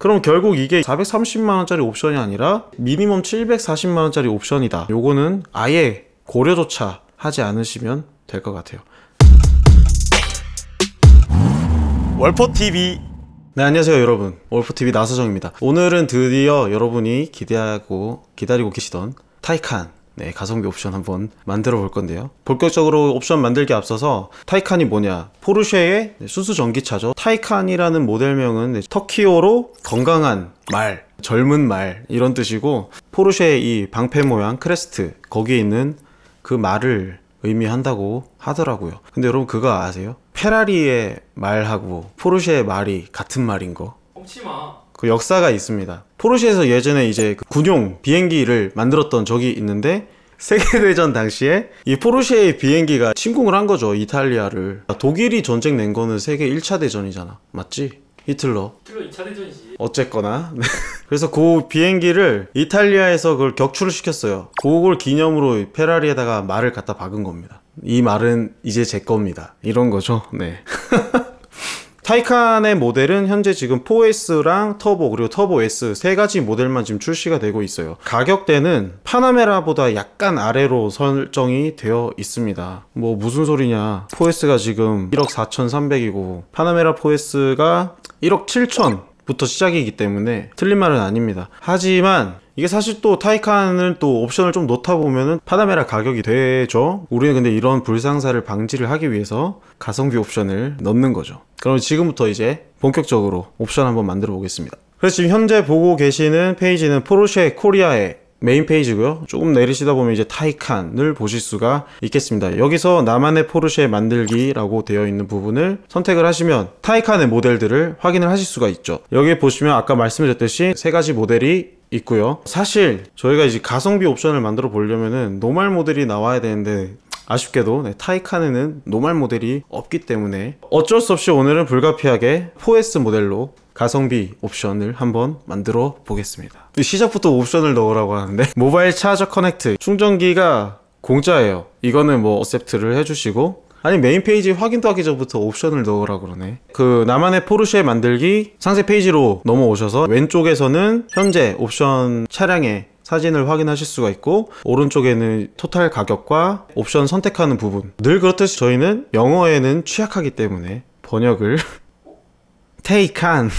그럼 결국 이게 430만원짜리 옵션이 아니라 미니멈 740만원짜리 옵션이다 요거는 아예 고려조차 하지 않으시면 될 것 같아요 월포TV 네 안녕하세요 여러분 월포TV 나서정입니다 오늘은 드디어 여러분이 기대하고 기다리고 계시던 타이칸 네, 가성비 옵션 한번 만들어 볼 건데요. 본격적으로 옵션 만들기 앞서서 타이칸이 뭐냐? 포르쉐의 수수 전기차죠. 타이칸이라는 모델명은 네, 터키어로 건강한 말, 젊은 말 이런 뜻이고 포르쉐의 이 방패 모양 크레스트 거기에 있는 그 말을 의미한다고 하더라고요. 근데 여러분 그거 아세요? 페라리의 말하고 포르쉐의 말이 같은 말인 거. 뻥치마. 그 역사가 있습니다. 포르쉐에서 예전에 이제 그 군용 비행기를 만들었던 적이 있는데 세계대전 당시에 이 포르쉐의 비행기가 침공을 한 거죠 이탈리아를 독일이 전쟁 낸 거는 세계 1차 대전이잖아 맞지? 히틀러 히틀러 2차 대전이지 어쨌거나 네. 그래서 그 비행기를 이탈리아에서 그걸 격추를 시켰어요 그걸 기념으로 페라리에다가 말을 갖다 박은 겁니다 이 말은 이제 제 겁니다 이런 거죠 네 타이칸의 모델은 현재 지금 4S랑 터보 그리고 터보 S 세 가지 모델만 지금 출시가 되고 있어요. 가격대는 파나메라보다 약간 아래로 설정이 되어 있습니다. 뭐 무슨 소리냐. 4S가 지금 1억 4,300이고 파나메라 4S가 1억 7천 부터 시작이기 때문에 틀린 말은 아닙니다 하지만 이게 사실 또 타이칸을 또 옵션을 좀 놓다 보면은 파나메라 가격이 되죠 우리는 근데 이런 불상사를 방지를 하기 위해서 가성비 옵션을 넣는 거죠 그럼 지금부터 이제 본격적으로 옵션 한번 만들어 보겠습니다 그래서 지금 현재 보고 계시는 페이지는 포르쉐 코리아의 메인 페이지고요 조금 내리시다 보면 이제 타이칸을 보실 수가 있겠습니다 여기서 나만의 포르쉐 만들기 라고 되어 있는 부분을 선택을 하시면 타이칸의 모델들을 확인을 하실 수가 있죠 여기 보시면 아까 말씀드렸듯이 세 가지 모델이 있고요 사실 저희가 이제 가성비 옵션을 만들어 보려면은 노멀 모델이 나와야 되는데 아쉽게도 네, 타이칸에는 노멀 모델이 없기 때문에 어쩔 수 없이 오늘은 불가피하게 4S 모델로 가성비 옵션을 한번 만들어 보겠습니다 시작부터 옵션을 넣으라고 하는데 모바일 차저 커넥트 충전기가 공짜예요 이거는 뭐 어셉트를 해주시고 아니 메인 페이지 확인도 하기 전부터 옵션을 넣으라 그러네 그 나만의 포르쉐 만들기 상세 페이지로 넘어오셔서 왼쪽에서는 현재 옵션 차량의 사진을 확인하실 수가 있고 오른쪽에는 토탈 가격과 옵션 선택하는 부분 늘 그렇듯이 저희는 영어에는 취약하기 때문에 번역을 테이칸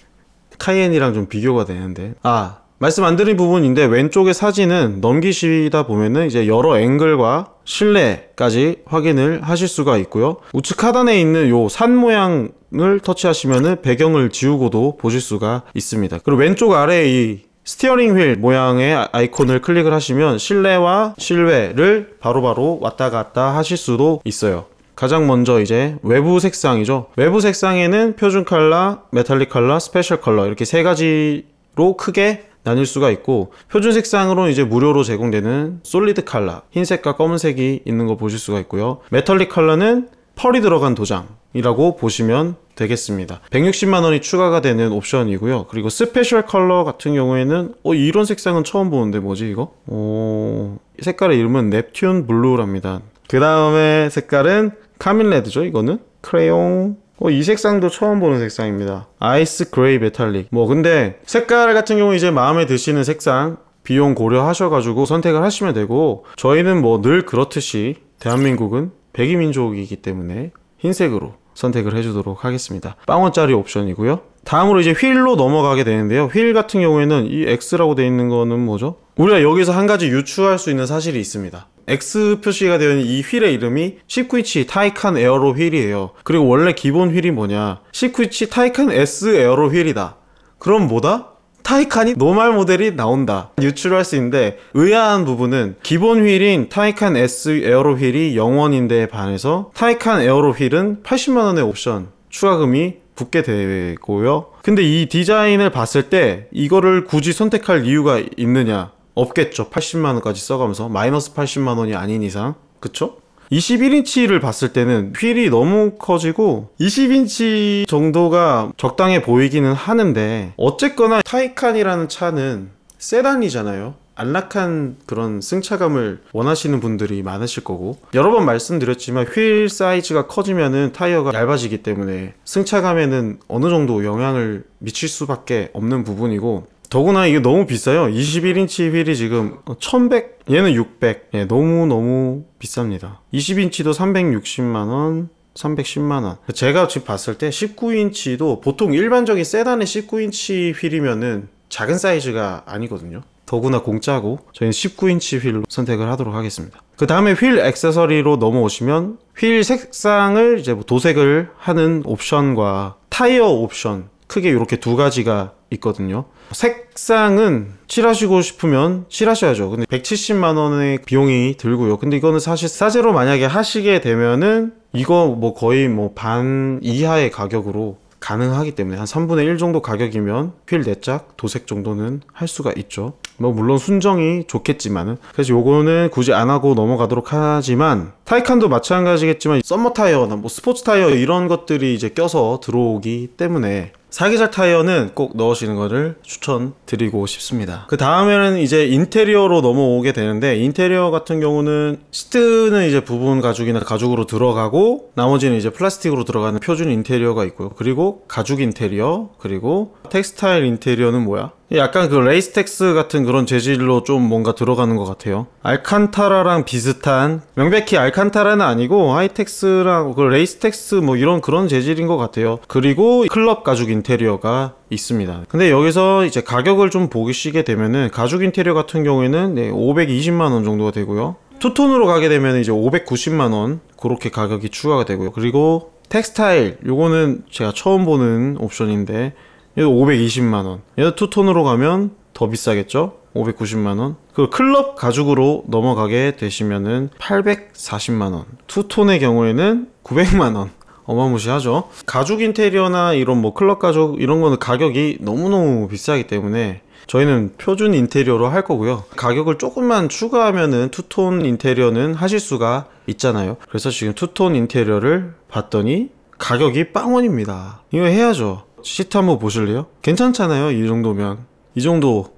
카이엔이랑 좀 비교가 되는데 아 말씀 안 드린 부분인데 왼쪽의 사진은 넘기시다 보면은 이제 여러 앵글과 실내까지 확인을 하실 수가 있고요 우측 하단에 있는 요 산 모양을 터치하시면은 배경을 지우고도 보실 수가 있습니다 그리고 왼쪽 아래 이 스티어링 휠 모양의 아, 아이콘을 클릭을 하시면 실내와 실외를 바로바로 바로 왔다 갔다 하실 수도 있어요 가장 먼저 이제 외부 색상이죠. 외부 색상에는 표준 컬러, 메탈릭 컬러, 스페셜 컬러 이렇게 세 가지로 크게 나뉠 수가 있고 표준 색상으로 이제 무료로 제공되는 솔리드 컬러, 흰색과 검은색이 있는 거 보실 수가 있고요. 메탈릭 컬러는 펄이 들어간 도장이라고 보시면 되겠습니다. 160만 원이 추가가 되는 옵션이고요. 그리고 스페셜 컬러 같은 경우에는 어 이런 색상은 처음 보는데 뭐지 이거? 오 색깔의 이름은 넵튠 블루랍니다. 그 다음에 색깔은 카밀 레드죠 이거는 크레용 어, 이 색상도 처음 보는 색상입니다 아이스 그레이 메탈릭 뭐 근데 색깔 같은 경우 이제 마음에 드시는 색상 비용 고려하셔가지고 선택을 하시면 되고 저희는 뭐 늘 그렇듯이 대한민국은 백이민족이기 때문에 흰색으로 선택을 해주도록 하겠습니다 빵원짜리 옵션이고요 다음으로 이제 휠로 넘어가게 되는데요. 휠 같은 경우에는 이 X라고 되어 있는 거는 뭐죠? 우리가 여기서 한 가지 유추할 수 있는 사실이 있습니다. X 표시가 되어 있는 이 휠의 이름이 19인치 타이칸 에어로 휠이에요. 그리고 원래 기본 휠이 뭐냐? 19인치 타이칸 S 에어로 휠이다. 그럼 뭐다? 타이칸이 노말 모델이 나온다 유출할 수 있는데 의아한 부분은 기본 휠인 타이칸 S 에어로 휠이 0원인데 반해서 타이칸 에어로 휠은 80만원의 옵션 추가금이 붙게 되고요. 근데 이 디자인을 봤을 때 이거를 굳이 선택할 이유가 있느냐? 없겠죠. 80만원까지 써가면서 마이너스 80만원이 아닌 이상. 그쵸? 21인치를 봤을 때는 휠이 너무 커지고 20인치 정도가 적당해 보이기는 하는데 어쨌거나 타이칸이라는 차는 세단이잖아요 안락한 그런 승차감을 원하시는 분들이 많으실 거고 여러 번 말씀드렸지만 휠 사이즈가 커지면은 타이어가 얇아지기 때문에 승차감에는 어느 정도 영향을 미칠 수밖에 없는 부분이고 더구나 이게 너무 비싸요 21인치 휠이 지금 1100 얘는 600 예, 너무너무 비쌉니다 20인치도 360만원 310만원 제가 지금 봤을 때 19인치도 보통 일반적인 세단의 19인치 휠이면은 작은 사이즈가 아니거든요 더구나 공짜고 저희는 19인치 휠로 선택을 하도록 하겠습니다 그 다음에 휠 액세서리로 넘어오시면 휠 색상을 이제 뭐 도색을 하는 옵션과 타이어 옵션 크게 이렇게 두 가지가 있거든요 색상은 칠하시고 싶으면 칠하셔야죠 근데 170만원의 비용이 들고요 근데 이거는 사실 사제로 만약에 하시게 되면은 이거 뭐 거의 뭐 반 이하의 가격으로 가능하기 때문에 한 3분의 1 정도 가격이면 휠4짝 도색 정도는 할 수가 있죠 뭐 물론 순정이 좋겠지만은 그래서 요거는 굳이 안 하고 넘어가도록 하지만 타이칸도 마찬가지겠지만 썸머 타이어나 뭐 스포츠 타이어 이런 것들이 이제 껴서 들어오기 때문에 사계절 타이어는 꼭 넣으시는 것을 추천드리고 싶습니다. 그 다음에는 이제 인테리어로 넘어오게 되는데 인테리어 같은 경우는 시트는 이제 부분 가죽이나 가죽으로 들어가고 나머지는 이제 플라스틱으로 들어가는 표준 인테리어가 있고요. 그리고 가죽 인테리어 그리고 텍스타일 인테리어는 뭐야? 약간 그 레이스텍스 같은 그런 재질로 좀 뭔가 들어가는 것 같아요 알칸타라랑 비슷한 명백히 알칸타라는 아니고 하이텍스랑 그 레이스텍스 뭐 이런 그런 재질인 것 같아요 그리고 클럽 가죽 인테리어가 있습니다 근데 여기서 이제 가격을 좀 보시게 되면은 가죽 인테리어 같은 경우에는 네, 520만원 정도가 되고요 투톤으로 가게 되면 이제 590만원 그렇게 가격이 추가가 되고요 그리고 텍스타일 요거는 제가 처음 보는 옵션인데 얘도 520만 원. 얘도 투톤으로 가면 더 비싸겠죠? 590만원. 그 클럽 가죽으로 넘어가게 되시면은 840만원. 투톤의 경우에는 900만원. 어마무시하죠. 가죽 인테리어나 이런 뭐 클럽 가죽 이런 거는 가격이 너무너무 비싸기 때문에 저희는 표준 인테리어로 할 거고요. 가격을 조금만 추가하면은 투톤 인테리어는 하실 수가 있잖아요. 그래서 지금 투톤 인테리어를 봤더니 가격이 빵원입니다. 이거 해야죠. 시트 한번 보실래요? 괜찮잖아요 이 정도면 이 정도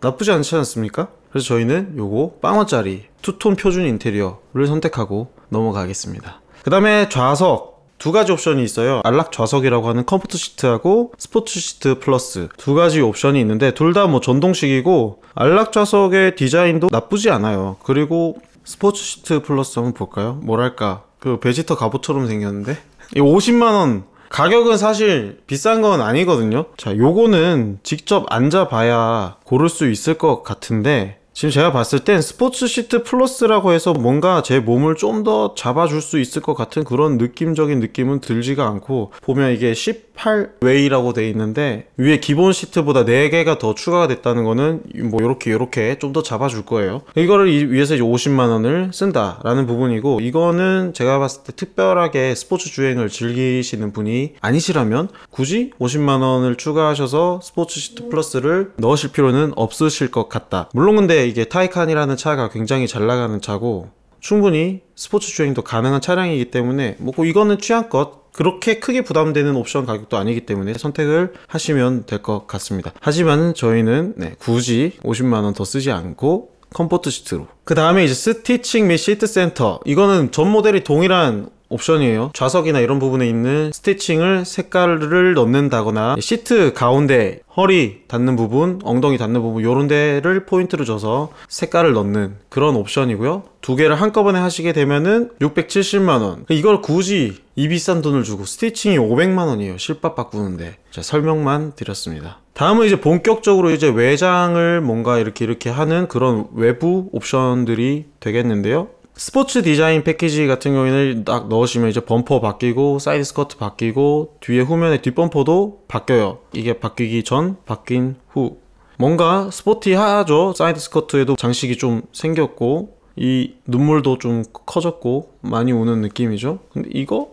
나쁘지 않지 않습니까? 그래서 저희는 요거 빵원짜리 투톤 표준 인테리어를 선택하고 넘어가겠습니다 그 다음에 좌석 두 가지 옵션이 있어요 안락 좌석이라고 하는 컴포트 시트하고 스포츠 시트 플러스 두 가지 옵션이 있는데 둘 다 뭐 전동식이고 안락 좌석의 디자인도 나쁘지 않아요 그리고 스포츠 시트 플러스 한번 볼까요? 뭐랄까 그 베지터 갑옷처럼 생겼는데 50만원 가격은 사실 비싼 건 아니거든요 자 요거는 직접 앉아봐야 고를 수 있을 것 같은데 지금 제가 봤을 땐 스포츠 시트 플러스라고 해서 뭔가 제 몸을 좀 더 잡아줄 수 있을 것 같은 그런 느낌적인 느낌은 들지가 않고 보면 이게 18웨이라고 돼 있는데 위에 기본 시트보다 4개가 더 추가가 됐다는 거는 뭐 이렇게 이렇게 좀 더 잡아줄 거예요 이거를 위해서 50만 원을 쓴다라는 부분이고 이거는 제가 봤을 때 특별하게 스포츠 주행을 즐기시는 분이 아니시라면 굳이 50만 원을 추가하셔서 스포츠 시트 플러스를 넣으실 필요는 없으실 것 같다 물론 근데 이게 타이칸이라는 차가 굉장히 잘 나가는 차고 충분히 스포츠 주행도 가능한 차량이기 때문에 뭐 이거는 취향껏 그렇게 크게 부담되는 옵션 가격도 아니기 때문에 선택을 하시면 될 것 같습니다 하지만 저희는 네, 굳이 50만원 더 쓰지 않고 컴포트 시트로 그 다음에 이제 스티칭 및 시트 센터 이거는 전 모델이 동일한 옵션이에요. 좌석이나 이런 부분에 있는 스티칭을 색깔을 넣는다거나 시트 가운데 허리 닿는 부분, 엉덩이 닿는 부분 요런 데를 포인트로 줘서 색깔을 넣는 그런 옵션이고요. 두 개를 한꺼번에 하시게 되면은 670만 원. 이걸 굳이 이 비싼 돈을 주고 스티칭이 500만 원이에요. 실밥 바꾸는데. 자, 설명만 드렸습니다. 다음은 이제 본격적으로 이제 외장을 뭔가 이렇게 이렇게 하는 그런 외부 옵션들이 되겠는데요. 스포츠 디자인 패키지 같은 경우에는 딱 넣으시면 이제 범퍼 바뀌고 사이드 스커트 바뀌고 뒤에 후면의 뒷범퍼도 바뀌어요 이게 바뀌기 전 바뀐 후 뭔가 스포티하죠 사이드 스커트에도 장식이 좀 생겼고 이 눈물도 좀 커졌고 많이 오는 느낌이죠 근데 이거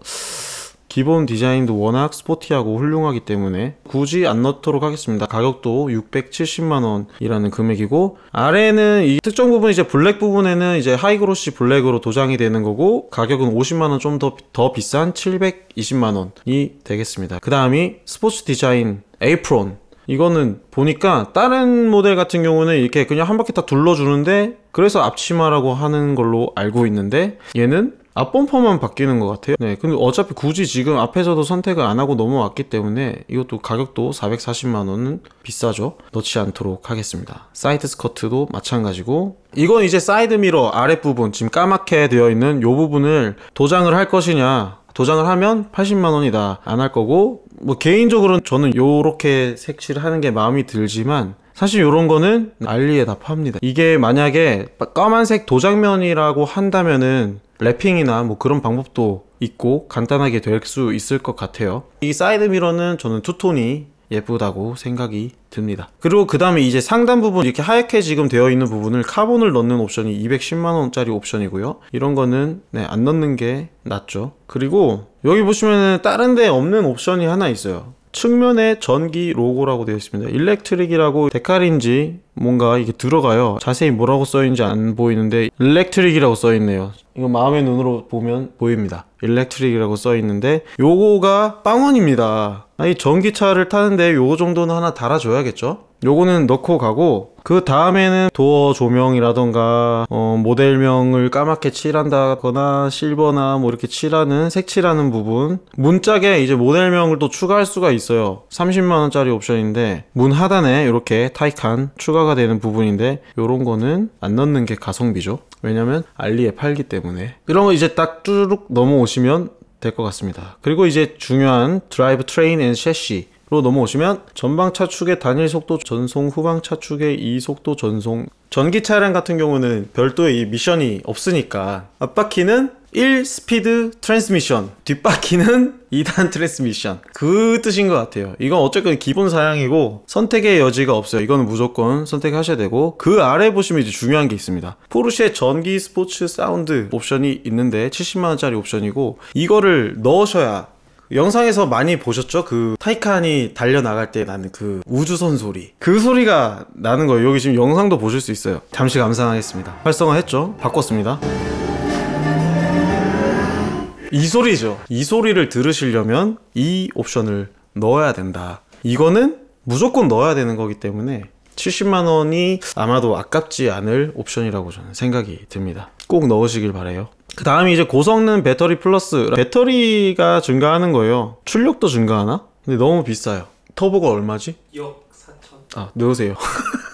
기본 디자인도 워낙 스포티하고 훌륭하기 때문에 굳이 안 넣도록 하겠습니다. 가격도 670만원이라는 금액이고 아래는 이 특정 부분 이제 블랙 부분에는 이제 하이그로시 블랙으로 도장이 되는 거고 가격은 50만원 좀 더 더 비싼 720만원이 되겠습니다. 그 다음이 스포츠 디자인 에이프론 이거는 보니까 다른 모델 같은 경우는 이렇게 그냥 한 바퀴 다 둘러주는데 그래서 앞치마라고 하는 걸로 알고 있는데 얘는 앞범퍼만 바뀌는 것 같아요 네 근데 어차피 굳이 지금 앞에서도 선택을 안 하고 넘어왔기 때문에 이것도 가격도 440만원은 비싸죠 넣지 않도록 하겠습니다 사이드 스커트도 마찬가지고 이건 이제 사이드 미러 아랫부분 지금 까맣게 되어 있는 이 부분을 도장을 할 것이냐 도장을 하면 80만원이다 안 할 거고 뭐 개인적으로는 저는 요렇게 색칠을 하는 게 마음이 들지만 사실 요런 거는 알리에 다 팝니다 이게 만약에 까만색 도장면이라고 한다면은 랩핑이나 뭐 그런 방법도 있고 간단하게 될 수 있을 것 같아요 이 사이드 미러는 저는 투톤이 예쁘다고 생각이 듭니다 그리고 그 다음에 이제 상단 부분 이렇게 하얗게 지금 되어 있는 부분을 카본을 넣는 옵션이 210만원짜리 옵션이고요 이런 거는 네, 안 넣는 게 낫죠 그리고 여기 보시면은 다른 데 없는 옵션이 하나 있어요 측면에 전기 로고라고 되어 있습니다. 일렉트릭이라고 데칼인지 뭔가 이게 들어가요. 자세히 뭐라고 써 있는지 안 보이는데 일렉트릭이라고 써 있네요. 이거 마음의 눈으로 보면 보입니다. 일렉트릭이라고 써 있는데 요거가 빵원입니다. 아니 전기차를 타는데 요거 정도는 하나 달아줘야겠죠? 요거는 넣고 가고 그 다음에는 도어 조명이라던가 어, 모델명을 까맣게 칠한다거나 실버나 뭐 이렇게 칠하는 색칠하는 부분 문짝에 이제 모델명을 또 추가할 수가 있어요 30만원짜리 옵션인데 문 하단에 이렇게 타이칸 추가가 되는 부분인데 요런 거는 안 넣는 게 가성비죠 왜냐면 알리에 팔기 때문에 이런 거 이제 딱 쭈르륵 넘어오시면 될 것 같습니다 그리고 이제 중요한 드라이브 트레인 앤 셰시 로 넘어오시면 전방 차축의 단일 속도 전송, 후방 차축의 이속도 전송. 전기 차량 같은 경우는 별도의 이 미션이 없으니까 앞바퀴는 1스피드 트랜스미션, 뒷바퀴는 2단 트랜스미션. 그 뜻인 것 같아요. 이건 어쨌든 기본 사양이고 선택의 여지가 없어요. 이건 무조건 선택하셔야 되고 그 아래 보시면 이제 중요한 게 있습니다. 포르쉐 전기 스포츠 사운드 옵션이 있는데 70만원짜리 옵션이고 이거를 넣으셔야 영상에서 많이 보셨죠? 그 타이칸이 달려나갈 때 나는 그 우주선 소리 그 소리가 나는 거예요 여기 지금 영상도 보실 수 있어요 잠시 감상하겠습니다 활성화했죠? 바꿨습니다 이 소리죠 이 소리를 들으시려면 이 옵션을 넣어야 된다 이거는 무조건 넣어야 되는 거기 때문에 70만 원이 아마도 아깝지 않을 옵션이라고 저는 생각이 듭니다 꼭 넣으시길 바래요 그 다음이 이제 고성능 배터리 플러스 배터리가 증가하는 거예요 출력도 증가하나? 근데 너무 비싸요 터보가 얼마지? 2억 4천 아 넣으세요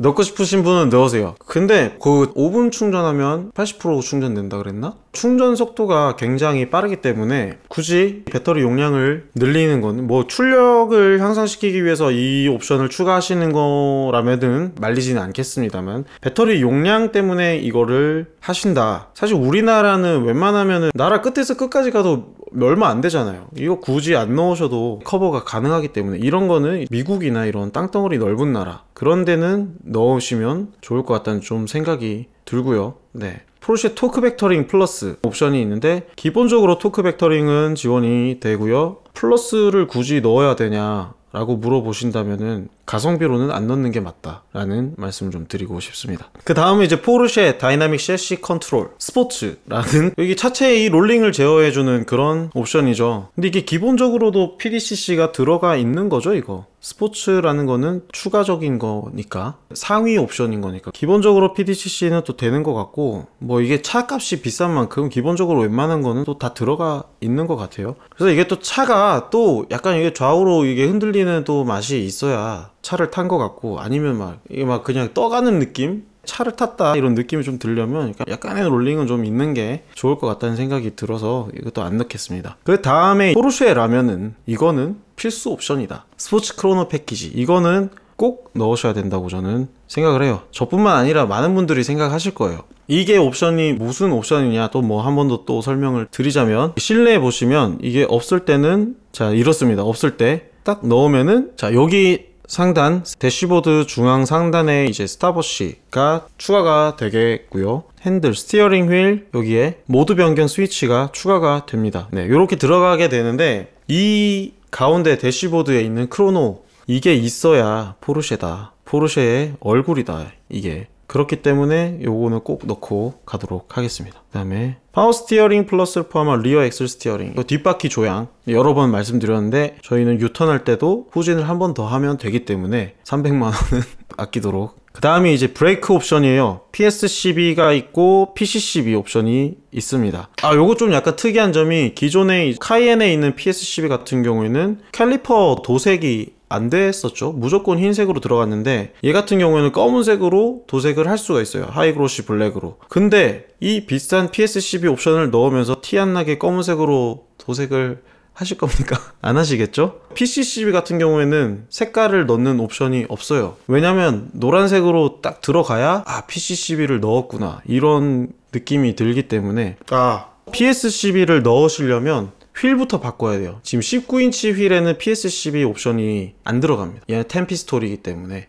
넣고 싶으신 분은 넣으세요 근데 그 5분 충전하면 80% 충전된다 그랬나? 충전 속도가 굉장히 빠르기 때문에 굳이 배터리 용량을 늘리는 건 뭐 출력을 향상시키기 위해서 이 옵션을 추가하시는 거라면은 말리지는 않겠습니다만 배터리 용량 때문에 이거를 하신다 사실 우리나라는 웬만하면은 나라 끝에서 끝까지 가도 얼마 안 되잖아요 이거 굳이 안 넣으셔도 커버가 가능하기 때문에 이런 거는 미국이나 이런 땅덩어리 넓은 나라 그런 데는 넣으시면 좋을 것 같다는 좀 생각이 들고요 네. 포르쉐 토크 벡터링 플러스 옵션이 있는데 기본적으로 토크 벡터링은 지원이 되고요 플러스를 굳이 넣어야 되냐 라고 물어보신다면은 가성비로는 안 넣는 게 맞다 라는 말씀 을좀 드리고 싶습니다 그 다음에 이제 포르쉐 다이나믹 셰시 컨트롤 스포츠라는 여기 차체에이 롤링을 제어해주는 그런 옵션이죠 근데 이게 기본적으로도 PDCC가 들어가 있는 거죠 이거 스포츠라는 거는 추가적인 거니까 상위 옵션인 거니까 기본적으로 PDCC는 또 되는 것 같고 뭐 이게 차값이 비싼 만큼 기본적으로 웬만한 거는 또 다 들어가 있는 것 같아요 그래서 이게 또 차가 또 약간 이게 좌우로 이게 흔들리는 또 맛이 있어야 차를 탄 것 같고 아니면 막 이게 막 그냥 떠가는 느낌 차를 탔다 이런 느낌이 좀 들려면 그러니까 약간의 롤링은 좀 있는 게 좋을 것 같다는 생각이 들어서 이것도 안 넣겠습니다 그 다음에 포르쉐 라면은 이거는 필수 옵션이다. 스포츠 크로노 패키지. 이거는 꼭 넣으셔야 된다고 저는 생각을 해요. 저뿐만 아니라 많은 분들이 생각하실 거예요. 이게 옵션이 무슨 옵션이냐 또 뭐 한 번 더또 뭐 설명을 드리자면 실내에 보시면 이게 없을 때는 자 이렇습니다. 없을 때 딱 넣으면은 자 여기 상단 대시보드 중앙 상단에 이제 스타버시가 추가가 되겠고요 핸들 스티어링 휠 여기에 모드 변경 스위치가 추가가 됩니다 네 이렇게 들어가게 되는데 이 가운데 대시보드에 있는 크로노 이게 있어야 포르쉐다 포르쉐의 얼굴이다 이게 그렇기 때문에 요거는 꼭 넣고 가도록 하겠습니다 그 다음에 파워 스티어링 플러스를 포함한 리어 엑셀 스티어링 뒷바퀴 조향 여러 번 말씀드렸는데 저희는 유턴할 때도 후진을 한 번 더 하면 되기 때문에 300만원은 아끼도록 그 다음이 이제 브레이크 옵션이에요 PSCB가 있고 PCCB 옵션이 있습니다 아 요거 좀 약간 특이한 점이 기존에 카이엔에 있는 PSCB 같은 경우에는 캘리퍼 도색이 안 됐었죠 무조건 흰색으로 들어갔는데 얘 같은 경우에는 검은색으로 도색을 할 수가 있어요 하이그로시 블랙으로 근데 이 비싼 PSCB 옵션을 넣으면서 티 안 나게 검은색으로 도색을 하실 겁니까? 안 하시겠죠? PCCB 같은 경우에는 색깔을 넣는 옵션이 없어요. 왜냐면 노란색으로 딱 들어가야 아 PCCB를 넣었구나 이런 느낌이 들기 때문에 아 PSCB를 넣으시려면 휠부터 바꿔야 돼요. 지금 19인치 휠에는 PSCB 옵션이 안 들어갑니다. 얘는 템피스토리이기 때문에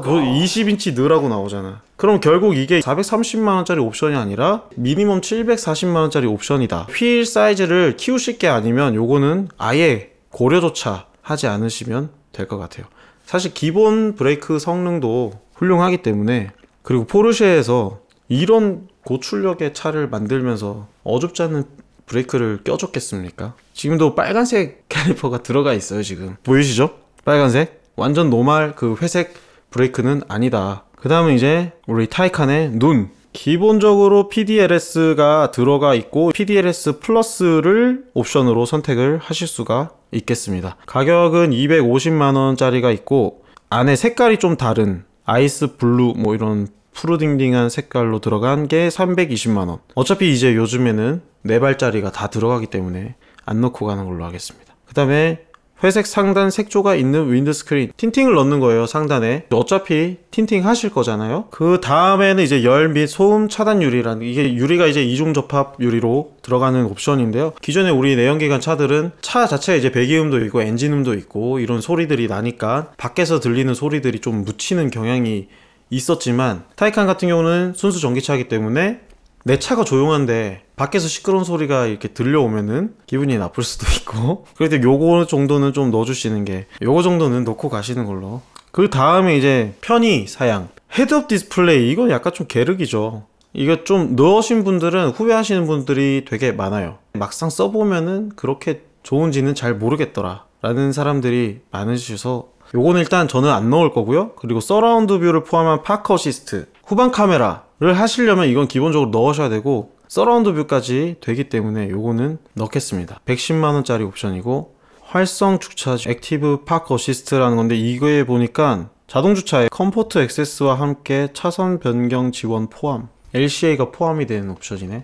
20인치 아, 아. 느라고 나오잖아 그럼 결국 이게 430만원짜리 옵션이 아니라 미니멈 740만원짜리 옵션이다 휠 사이즈를 키우실 게 아니면 요거는 아예 고려조차 하지 않으시면 될 것 같아요 사실 기본 브레이크 성능도 훌륭하기 때문에 그리고 포르쉐에서 이런 고출력의 차를 만들면서 어줍지 않은 브레이크를 껴줬겠습니까? 지금도 빨간색 캘리퍼가 들어가 있어요 지금 보이시죠? 빨간색 완전 노말 그 회색 브레이크는 아니다. 그 다음에 이제 우리 타이칸의 눈. 기본적으로 PDLS가 들어가 있고 PDLS 플러스를 옵션으로 선택을 하실 수가 있겠습니다. 가격은 250만원짜리가 있고 안에 색깔이 좀 다른 아이스 블루 뭐 이런 푸르딩딩한 색깔로 들어간 게 320만원 어차피 이제 요즘에는 4발짜리가 다 들어가기 때문에 안 넣고 가는 걸로 하겠습니다 그 다음에 회색 상단 색조가 있는 윈드스크린 틴팅을 넣는 거예요 상단에 어차피 틴팅 하실 거잖아요 그 다음에는 이제 열 및 소음 차단 유리라는 이게 유리가 이제 이중 접합 유리로 들어가는 옵션인데요 기존에 우리 내연기관 차들은 차 자체에 이제 배기음도 있고 엔진음도 있고 이런 소리들이 나니까 밖에서 들리는 소리들이 좀 묻히는 경향이 있었지만 타이칸 같은 경우는 순수 전기차이기 때문에 내 차가 조용한데 밖에서 시끄러운 소리가 이렇게 들려오면은 기분이 나쁠 수도 있고 그래도 요거 정도는 좀 넣어주시는 게 요거 정도는 넣고 가시는 걸로 그 다음에 이제 편의 사양 헤드업 디스플레이 이건 약간 좀 계륵이죠 이거 좀 넣으신 분들은 후회하시는 분들이 되게 많아요 막상 써보면은 그렇게 좋은지는 잘 모르겠더라 라는 사람들이 많으셔서 요건 일단 저는 안 넣을 거고요 그리고 서라운드 뷰를 포함한 파커 시스트 후방 카메라를 하시려면 이건 기본적으로 넣으셔야 되고 서라운드 뷰까지 되기 때문에 요거는 넣겠습니다 110만원짜리 옵션이고 활성 주차 액티브 파크 어시스트라는 건데 이거에 보니까 자동주차에 컴포트 액세스와 함께 차선 변경 지원 포함 LCA가 포함이 되는 옵션이네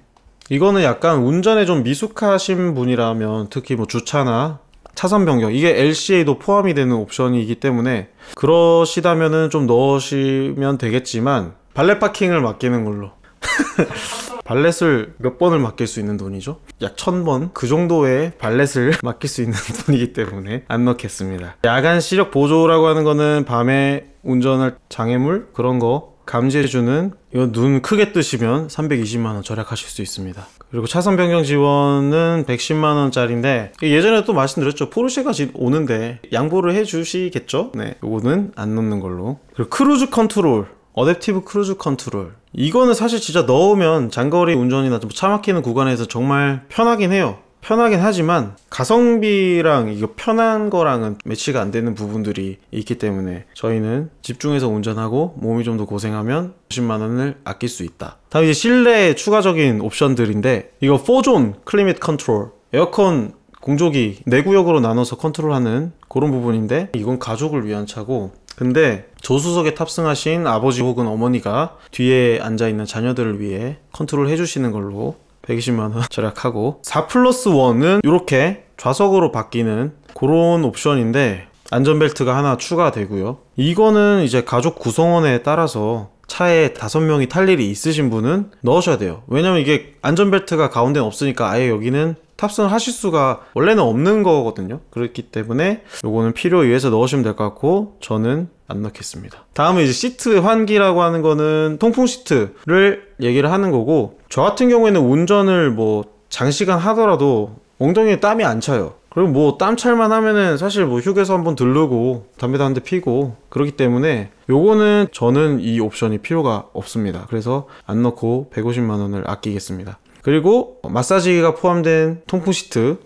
이거는 약간 운전에 좀 미숙하신 분이라면 특히 뭐 주차나 차선 변경 이게 LCA도 포함이 되는 옵션이기 때문에 그러시다면좀 넣으시면 되겠지만 발레 파킹을 맡기는 걸로 발렛을 몇 번을 맡길 수 있는 돈이죠? 약 1000번 그 정도의 발렛을 맡길 수 있는 돈이기 때문에 안 넣겠습니다 야간 시력 보조라고 하는 거는 밤에 운전할 장애물 그런 거 감지해주는 이거 눈 크게 뜨시면 320만원 절약하실 수 있습니다 그리고 차선 변경 지원은 110만원 짜리인데 예전에 또 말씀드렸죠 포르쉐가 오는데 양보를 해주시겠죠 네이거는안 넣는 걸로 그리고 크루즈 컨트롤 어댑티브 크루즈 컨트롤 이거는 사실 진짜 넣으면 장거리 운전이나 좀차 뭐 막히는 구간에서 정말 편하긴 해요 편하긴 하지만 가성비랑 이거 편한 거랑은 매치가 안 되는 부분들이 있기 때문에 저희는 집중해서 운전하고 몸이 좀 더 고생하면 50만 원을 아낄 수 있다. 다음 이제 실내 에 추가적인 옵션들인데 이거 4존 클리밋 컨트롤 에어컨 공조기 내구역으로 나눠서 컨트롤하는 그런 부분인데 이건 가족을 위한 차고 근데 조수석에 탑승하신 아버지 혹은 어머니가 뒤에 앉아있는 자녀들을 위해 컨트롤 해주시는 걸로 120만원 절약하고 4 플러스 1은 이렇게 좌석으로 바뀌는 그런 옵션인데 안전벨트가 하나 추가되고요 이거는 이제 가족 구성원에 따라서 차에 다섯 명이 탈 일이 있으신 분은 넣으셔야 돼요 왜냐면 이게 안전벨트가 가운데는 없으니까 아예 여기는 탑승하실 을 수가 원래는 없는 거거든요 그렇기 때문에 요거는 필요 에의해서 넣으시면 될 것 같고 저는 안 넣겠습니다 다음은 이제 시트 환기라고 하는 거는 통풍 시트를 얘기를 하는 거고 저 같은 경우에는 운전을 뭐 장시간 하더라도 엉덩이에 땀이 안 차요 그리고 뭐 땀 찰만 하면은 사실 뭐 휴게소 한번 들르고 담배도 한 대 피고 그렇기 때문에 요거는 저는 이 옵션이 필요가 없습니다 그래서 안 넣고 150만원을 아끼겠습니다 그리고 마사지가 기 포함된 통풍 시트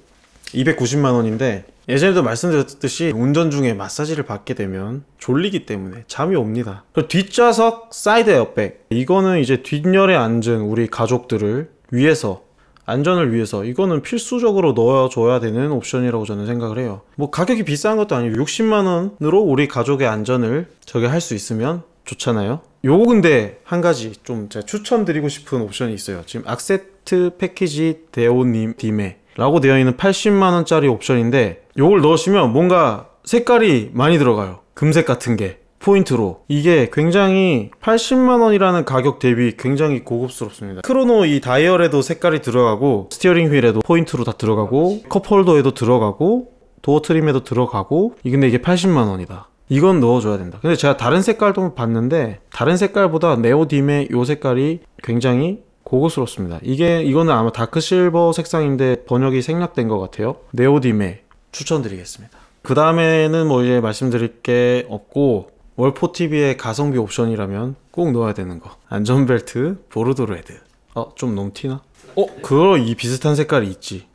290만원인데 예전에도 말씀드렸듯이 운전 중에 마사지를 받게 되면 졸리기 때문에 잠이 옵니다 그 뒷좌석 사이드 에어백 이거는 이제 뒷열에 앉은 우리 가족들을 위해서 안전을 위해서 이거는 필수적으로 넣어줘야 되는 옵션이라고 저는 생각을 해요 뭐 가격이 비싼 것도 아니고 60만원으로 우리 가족의 안전을 저게 할 수 있으면 좋잖아요 요거 근데 한 가지 좀 제가 추천드리고 싶은 옵션이 있어요 지금 악세 세트 패키지 데오님디메 라고 되어 있는 80만원짜리 옵션인데 요걸 넣으시면 뭔가 색깔이 많이 들어가요 금색 같은 게 포인트로 이게 굉장히 80만원이라는 가격 대비 굉장히 고급스럽습니다 크로노 이 다이얼에도 색깔이 들어가고 스티어링 휠에도 포인트로 다 들어가고 컵홀더에도 들어가고 도어 트림에도 들어가고 근데 이게 80만원이다 이건 넣어줘야 된다 근데 제가 다른 색깔도 봤는데 다른 색깔보다 네오딤의 요 색깔이 굉장히 고급스럽습니다. 이게 이거는 아마 다크 실버 색상인데 번역이 생략된 것 같아요. 네오디메 추천드리겠습니다. 그 다음에는 뭐 이제 말씀드릴 게 없고 월포 TV의 가성비 옵션이라면 꼭 넣어야 되는 거 안전벨트 보르도 레드. 어좀 너무 튀나? 어 그거 이 비슷한 색깔이 있지.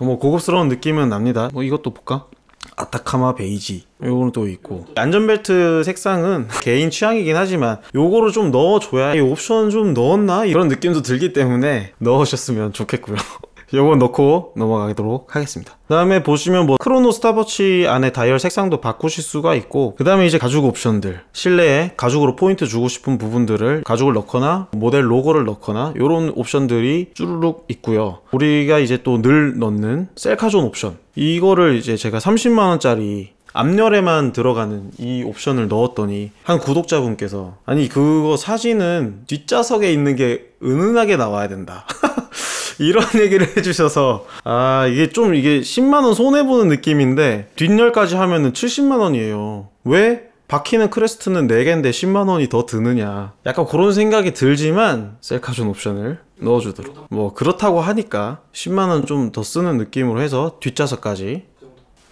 뭐 고급스러운 느낌은 납니다. 뭐 이것도 볼까? 아타카마 베이지 요거는 또 있고 안전벨트 색상은 개인 취향이긴 하지만 요거를 좀 넣어줘야 이 옵션 좀 넣었나 이런 느낌도 들기 때문에 넣으셨으면 좋겠고요 요건 넣고 넘어가도록 하겠습니다 그 다음에 보시면 뭐 크로노 스타버치 안에 다이얼 색상도 바꾸실 수가 있고 그 다음에 이제 가죽 옵션들 실내에 가죽으로 포인트 주고 싶은 부분들을 가죽을 넣거나 모델 로고를 넣거나 이런 옵션들이 쭈루룩 있고요 우리가 이제 또 늘 넣는 셀카존 옵션 이거를 이제 제가 30만원짜리 앞열에만 들어가는 이 옵션을 넣었더니 한 구독자분께서 아니 그거 사진은 뒷좌석에 있는 게 은은하게 나와야 된다 이런 얘기를 해주셔서 아 이게 좀 이게 10만원 손해보는 느낌인데 뒷열까지 하면은 70만원이에요 왜? 바퀴는 크레스트는 4개인데 10만원이 더 드느냐 약간 그런 생각이 들지만 셀카존 옵션을 넣어주도록 뭐 그렇다고 하니까 10만원 좀 더 쓰는 느낌으로 해서 뒷좌석까지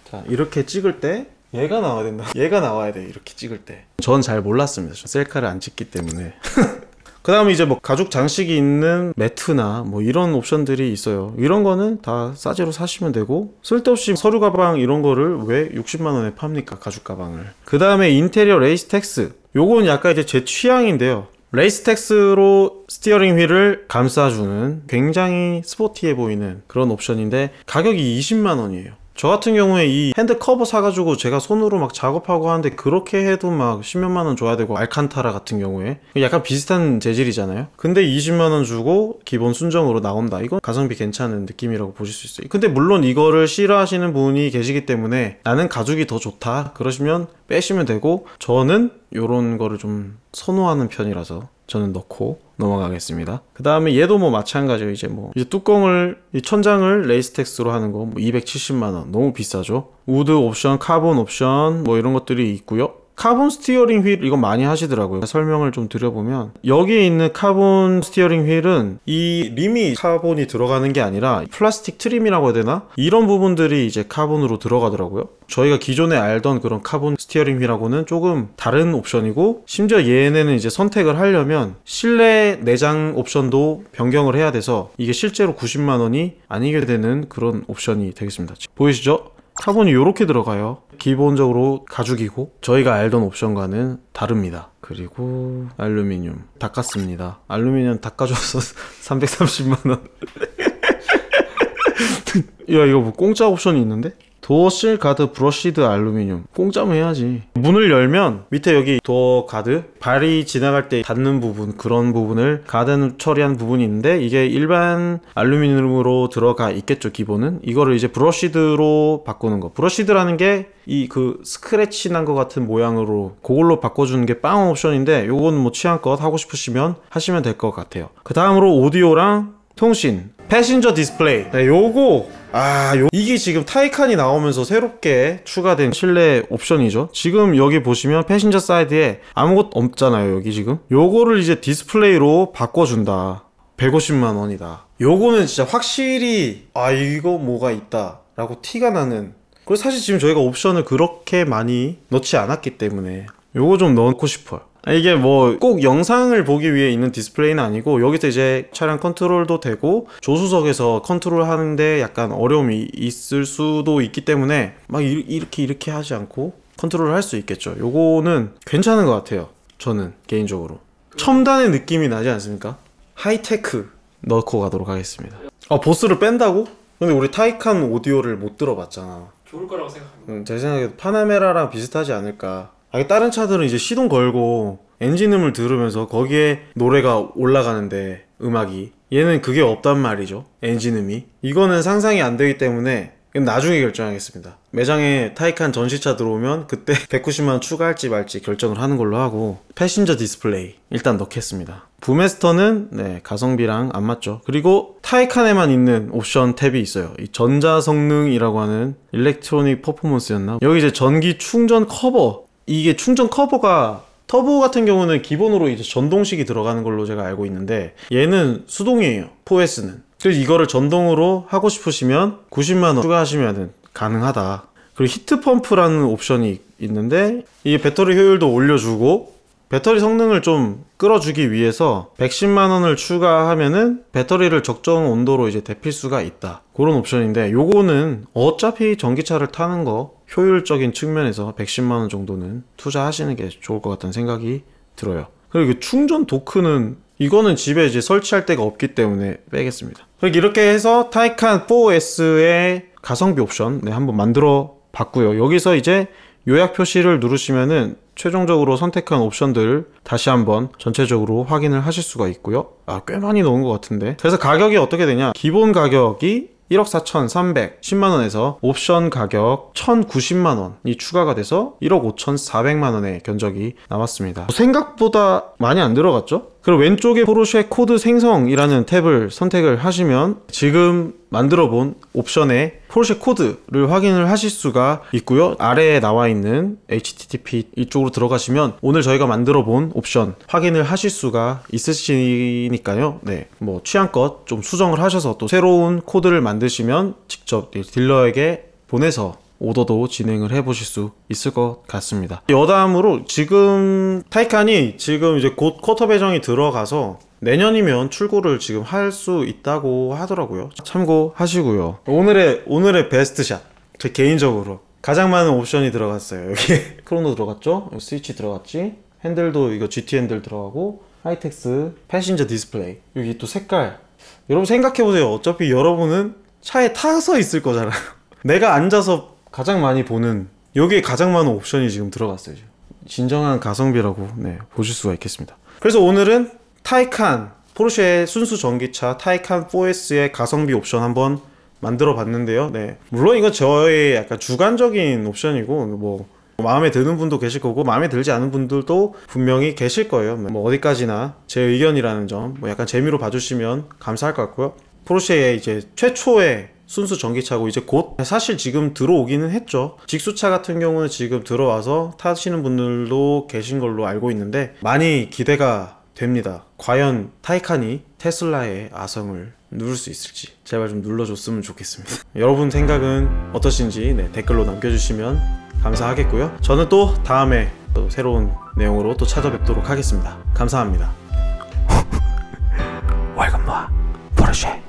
자 이렇게 찍을 때 얘가 나와야 된다 얘가 나와야 돼 이렇게 찍을 때 전 잘 몰랐습니다 전 셀카를 안 찍기 때문에 그 다음에 이제 뭐 가죽 장식이 있는 매트나 뭐 이런 옵션들이 있어요 이런 거는 다 싸제로 사시면 되고 쓸데없이 서류 가방 이런 거를 왜 60만원에 팝니까 가죽 가방을 그 다음에 인테리어 레이스텍스 요건 약간 이제 제 취향인데요 레이스텍스로 스티어링 휠을 감싸주는 굉장히 스포티해 보이는 그런 옵션인데 가격이 20만원이에요 저 같은 경우에 이 핸드 커버 사가지고 제가 손으로 막 작업하고 하는데 그렇게 해도 막 10몇만원 줘야 되고 알칸타라 같은 경우에 약간 비슷한 재질이잖아요 근데 20만원 주고 기본 순정으로 나온다 이건 가성비 괜찮은 느낌이라고 보실 수 있어요 근데 물론 이거를 싫어하시는 분이 계시기 때문에 나는 가죽이 더 좋다 그러시면 빼시면 되고 저는 이런 거를 좀 선호하는 편이라서 저는 넣고 넘어가겠습니다. 그 다음에 얘도 뭐마찬가지로 이제 뭐 이제 뚜껑을 이 천장을 레이스텍스로 하는 거뭐 270만 원 너무 비싸죠. 우드 옵션, 카본 옵션 뭐 이런 것들이 있고요. 카본 스티어링 휠이거 많이 하시더라고요 그러니까 설명을 좀 드려보면 여기에 있는 카본 스티어링 휠은 이 림이 카본이 들어가는 게 아니라 플라스틱 트림이라고 해야 되나 이런 부분들이 이제 카본으로 들어가더라고요 저희가 기존에 알던 그런 카본 스티어링 휠하고는 조금 다른 옵션이고 심지어 얘네는 이제 선택을 하려면 실내 내장 옵션도 변경을 해야 돼서 이게 실제로 90만원이 아니게 되는 그런 옵션이 되겠습니다 보이시죠 타분이 이렇게 들어가요 기본적으로 가죽이고 저희가 알던 옵션과는 다릅니다 그리고 알루미늄 닦았습니다 알루미늄 닦아줘서 330만원 야 이거 뭐 공짜 옵션이 있는데? 도어실 가드 브러쉬드 알루미늄 공짜면 해야지 문을 열면 밑에 여기 도어 가드 발이 지나갈 때 닿는 부분 그런 부분을 가든 처리한 부분이 있는데 이게 일반 알루미늄으로 들어가 있겠죠 기본은 이거를 이제 브러쉬드로 바꾸는 거브러쉬드라는게 이 그 스크래치 난 것 같은 모양으로 그걸로 바꿔주는 게 빵 옵션인데 요건 뭐 취향껏 하고 싶으시면 하시면 될 것 같아요 그 다음으로 오디오랑 통신 패신저 디스플레이 네, 요거 아 요... 이게 지금 타이칸이 나오면서 새롭게 추가된 실내 옵션이죠 지금 여기 보시면 패신저 사이드에 아무것도 없잖아요 여기 지금 요거를 이제 디스플레이로 바꿔준다 150만 원이다 요거는 진짜 확실히 아 이거 뭐가 있다 라고 티가 나는 그리고 사실 지금 저희가 옵션을 그렇게 많이 넣지 않았기 때문에 요거 좀 넣고 싶어요 아, 이게 뭐 꼭 영상을 보기 위해 있는 디스플레이는 아니고 여기서 이제 차량 컨트롤도 되고 조수석에서 컨트롤 하는데 약간 어려움이 있을 수도 있기 때문에 막 이렇게 이렇게 하지 않고 컨트롤을 할 수 있겠죠 요거는 괜찮은 것 같아요 저는 개인적으로 첨단의 느낌이 나지 않습니까? 하이테크 넣고 가도록 하겠습니다 아 보스를 뺀다고? 근데 우리 타이칸 오디오를 못 들어봤잖아 좋을 거라고 생각합니다 음, 제 생각에도 파나메라랑 비슷하지 않을까 아니, 다른 차들은 이제 시동 걸고 엔진음을 들으면서 거기에 노래가 올라가는데 음악이 얘는 그게 없단 말이죠 엔진음이 이거는 상상이 안 되기 때문에 나중에 결정하겠습니다 매장에 타이칸 전시차 들어오면 그때 190만 추가할지 말지 결정을 하는 걸로 하고 패신저 디스플레이 일단 넣겠습니다 부메스터는 네, 가성비랑 안 맞죠 그리고 타이칸에만 있는 옵션 탭이 있어요 이 전자성능이라고 하는 일렉트로닉 퍼포먼스였나 여기 이제 전기 충전 커버 이게 충전 커버가 터보 같은 경우는 기본으로 이제 전동식이 들어가는 걸로 제가 알고 있는데 얘는 수동이에요 4S는 그래서 이거를 전동으로 하고 싶으시면 90만원 추가하시면 가능하다 그리고 히트펌프라는 옵션이 있는데 이게 배터리 효율도 올려주고 배터리 성능을 좀 끌어주기 위해서 110만원을 추가하면은 배터리를 적정 온도로 이제 데필 수가 있다 그런 옵션인데 요거는 어차피 전기차를 타는 거 효율적인 측면에서 110만원 정도는 투자하시는 게 좋을 것 같다는 생각이 들어요 그리고 충전 도크는 이거는 집에 이제 설치할 데가 없기 때문에 빼겠습니다 이렇게 해서 타이칸 4S의 가성비 옵션 네, 한번 만들어 봤고요 여기서 이제 요약 표시를 누르시면은 최종적으로 선택한 옵션들 다시 한번 전체적으로 확인을 하실 수가 있고요 아꽤 많이 넣은 것 같은데 그래서 가격이 어떻게 되냐 기본 가격이 1억 4,310만원에서 옵션 가격 1,090만원이 추가가 돼서 1억 5,400만원의 견적이 남았습니다 생각보다 많이 안 들어갔죠? 그럼 왼쪽에 포르쉐 코드 생성이라는 탭을 선택을 하시면 지금 만들어 본 옵션에 포르쉐 코드를 확인을 하실 수가 있고요 아래에 나와 있는 http 이쪽으로 들어가시면 오늘 저희가 만들어 본 옵션 확인을 하실 수가 있으시니까요 네뭐 취향껏 좀 수정을 하셔서 또 새로운 코드를 만드시면 직접 딜러에게 보내서 오더도 진행을 해보실 수 있을 것 같습니다. 여담으로 지금 타이칸이 지금 이제 곧 쿼터 배정이 들어가서 내년이면 출고를 지금 할 수 있다고 하더라고요. 참고하시고요. 오늘의 오늘의 베스트 샷. 제 개인적으로 가장 많은 옵션이 들어갔어요. 여기 크로노 들어갔죠? 스위치 들어갔지? 핸들도 이거 GT 핸들 들어가고 하이텍스 패신저 디스플레이 여기 또 색깔 여러분 생각해보세요 어차피 여러분은 차에 타서 있을 거잖아요 내가 앉아서 가장 많이 보는 여기에 가장 많은 옵션이 지금 들어갔어요. 진정한 가성비라고 네, 보실 수가 있겠습니다. 그래서 오늘은 타이칸 포르쉐의 순수 전기차 타이칸 4S의 가성비 옵션 한번 만들어 봤는데요. 네. 물론 이건 저의 약간 주관적인 옵션이고 뭐 마음에 드는 분도 계실 거고 마음에 들지 않은 분들도 분명히 계실 거예요. 뭐 어디까지나 제 의견이라는 점뭐 약간 재미로 봐주시면 감사할 것 같고요. 포르쉐의 이제 최초의 순수 전기차고 이제 곧 사실 지금 들어오기는 했죠 직수차 같은 경우는 지금 들어와서 타시는 분들도 계신 걸로 알고 있는데 많이 기대가 됩니다 과연 타이칸이 테슬라의 아성을 누를 수 있을지 제발 좀 눌러줬으면 좋겠습니다 여러분 생각은 어떠신지 네, 댓글로 남겨주시면 감사하겠고요 저는 또 다음에 또 새로운 내용으로 또 찾아뵙도록 하겠습니다 감사합니다 월급 모아 포르쉐